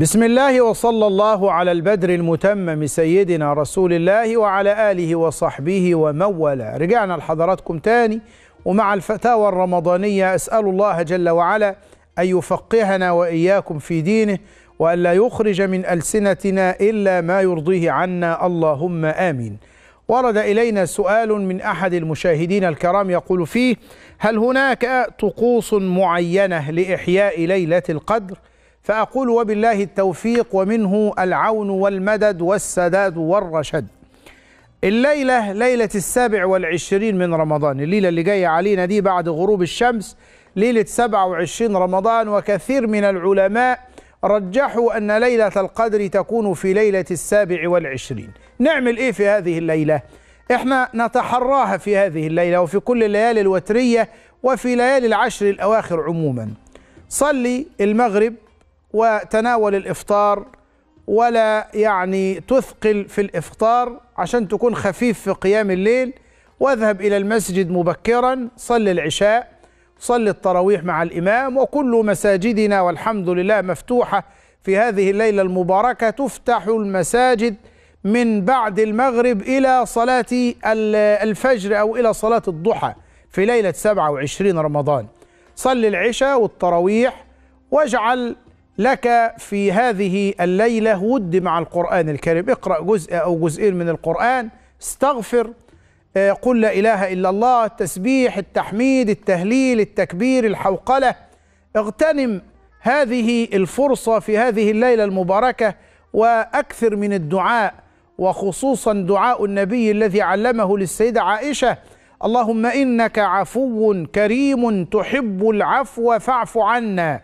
بسم الله وصلى الله على البدر المتمم سيدنا رسول الله وعلى آله وصحبه ومن والاه رجعنا لحضراتكم تاني ومع الفتاوى الرمضانية أسأل الله جل وعلا أن يفقهنا وإياكم في دينه وأن لا يخرج من ألسنتنا إلا ما يرضيه عنا اللهم آمين ورد إلينا سؤال من أحد المشاهدين الكرام يقول فيه هل هناك طقوس معينة لإحياء ليلة القدر؟ فأقول وبالله التوفيق ومنه العون والمدد والسداد والرشد الليلة ليلة السابع والعشرين من رمضان الليلة اللي جاية علينا دي بعد غروب الشمس ليلة 27 رمضان وكثير من العلماء رجحوا أن ليلة القدر تكون في ليلة السابع والعشرين نعمل إيه في هذه الليلة؟ إحنا نتحراها في هذه الليلة وفي كل الليالي الوترية وفي ليالي العشر الأواخر عموما صلي المغرب وتناول الافطار ولا يعني تثقل في الافطار عشان تكون خفيف في قيام الليل واذهب الى المسجد مبكرا صل العشاء صل التراويح مع الامام وكل مساجدنا والحمد لله مفتوحه في هذه الليله المباركه تفتح المساجد من بعد المغرب الى صلاه الفجر او الى صلاه الضحى في ليله 27 رمضان صل العشاء والتراويح واجعل لك في هذه الليلة ود مع القرآن الكريم اقرأ جزء أو جزئين من القرآن استغفر آه، قل لا إله إلا الله التسبيح التحميد التهليل التكبير الحوقلة اغتنم هذه الفرصة في هذه الليلة المباركة وأكثر من الدعاء وخصوصا دعاء النبي الذي علمه للسيدة عائشة اللهم إنك عفو كريم تحب العفو فاعف عنا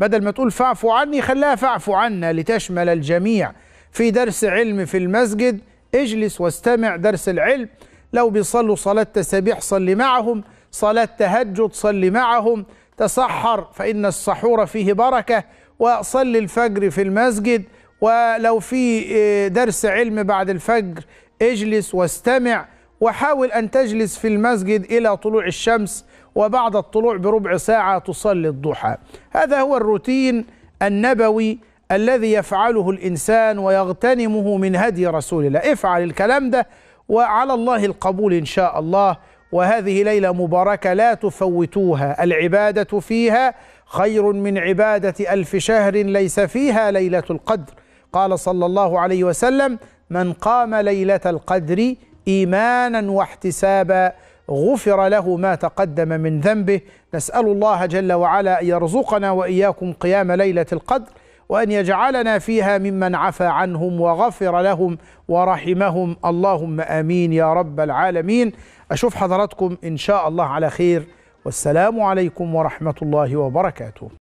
بدل ما تقول فاعفوا عني خلاها فاعفوا عنا لتشمل الجميع في درس علم في المسجد اجلس واستمع درس العلم لو بيصلوا صلاة تسبيح صلي معهم صلاة تهجد صلي معهم تسحر فإن السحور فيه بركة وصلي الفجر في المسجد ولو في آه، درس علم بعد الفجر اجلس واستمع وحاول أن تجلس في المسجد إلى طلوع الشمس وبعد الطلوع بربع ساعة تصلي الضحى هذا هو الروتين النبوي الذي يفعله الإنسان ويغتنمه من هدي رسول الله افعل الكلام ده وعلى الله القبول إن شاء الله وهذه ليلة مباركة لا تفوتوها العبادة فيها خير من عبادة ألف شهر ليس فيها ليلة القدر قال صلى الله عليه وسلم من قام ليلة القدر إيمانا واحتسابا غفر له ما تقدم من ذنبه نسأل الله جل وعلا أن يرزقنا وإياكم قيام ليلة القدر وأن يجعلنا فيها ممن عفى عنهم وغفر لهم ورحمهم اللهم آمين يا رب العالمين أشوف حضراتكم إن شاء الله على خير والسلام عليكم ورحمة الله وبركاته